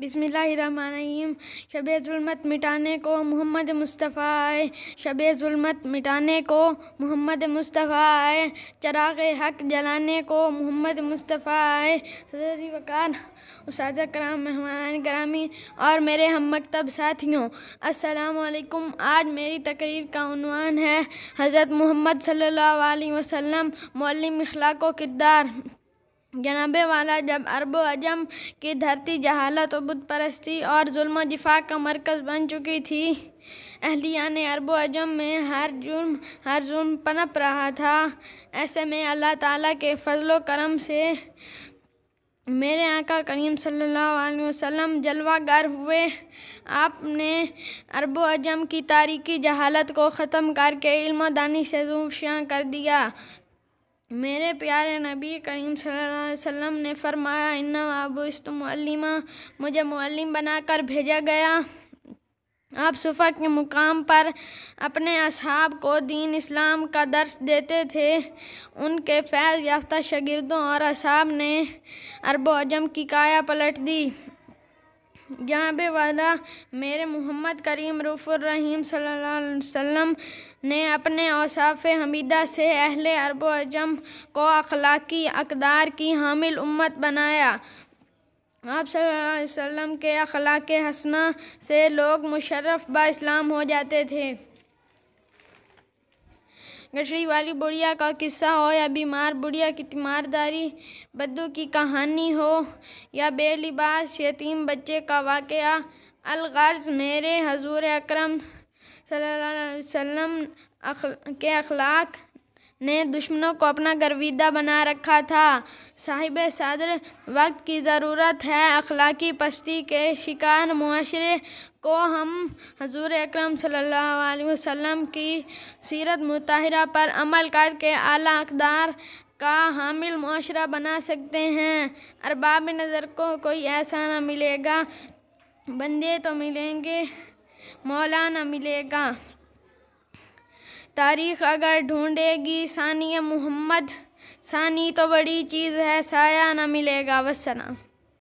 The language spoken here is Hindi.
बिसमीम शब ज़ुलमत मिटाने को मोहम्मद मुस्तफ़ा आए शब ज़ुलमत मिटाने को मोहम्मद मुस्तफ़ा आए चराग हक जलाने को मोहम्मद मुस्तफ़ा आए सदरी वकार उसाजा कराम मेहमान करामी और मेरे हम मकतब साथियों असलकुम आज मेरी तकरीर का उनवान है हज़रत मोहम्मद सल्ला वसम मौलम अखलाक किरदार जनाब वाला जब अरब अजम की धरती जहालत और बुत परस्ती और जुल्म जिफाक का मरकज़ बन चुकी थी अहलिया ने अरब अजम में हर जुर्म हर जुर्म पनप रहा था ऐसे में अल्लाह ताला के फजलो करम से मेरे आका करीम सल्लल्लाहु अलैहि वसल्लम जलवागर हुए आपने अरब अजम की तारीखी जहालत को ख़त्म करके इल्म दानी से जूफ कर दिया मेरे प्यारे नबी करीम वसल्लम ने फरमाया इन्ना आबुस्तमलिमा मुझे मौलम बनाकर भेजा गया आप सुफा के मुकाम पर अपने असहाब को दीन इस्लाम का दर्श देते थे उनके फैज़ याफ्ता शगिर्दों और असहाब ने अरबो अजम की काया पलट दी ग्यारहवें वाला मेरे मोहम्मद करीम रहीम वसल्लम ने अपने औसाफ हमीदा से अहल अरब अजम को अखलाकी अकदार की हामिल उम्मत बनाया आप वसल्लम के अखलाक हसना से लोग मुशर्रफ बा इस्लाम हो जाते थे गठड़ी वाली बुढ़िया का किस्सा हो या बीमार बुढ़िया की तीमारदारी बद्दू की कहानी हो या बेलिबास यतीम बच्चे का वाक़ अलगर्ज मेरे हजूर अक्रम अलैहि वसल्लम के अखलाक ने दुश्मनों को अपना गर्विदा बना रखा था साहिब सदर वक्त की ज़रूरत है अखलाकी पस्ती के शिकार माशरे को हम हजूर अक्रम वसम की सीरत मुताहरा पर अमल करके आला अकदार का हामिल माशरा बना सकते हैं अरबाब नज़र को कोई ऐसा ना मिलेगा बंदे तो मिलेंगे मौलाना मिलेगा तारीख अगर ढूंढेगी सानिया मोहम्मद सानी तो बड़ी चीज़ है साया ना मिलेगा वसना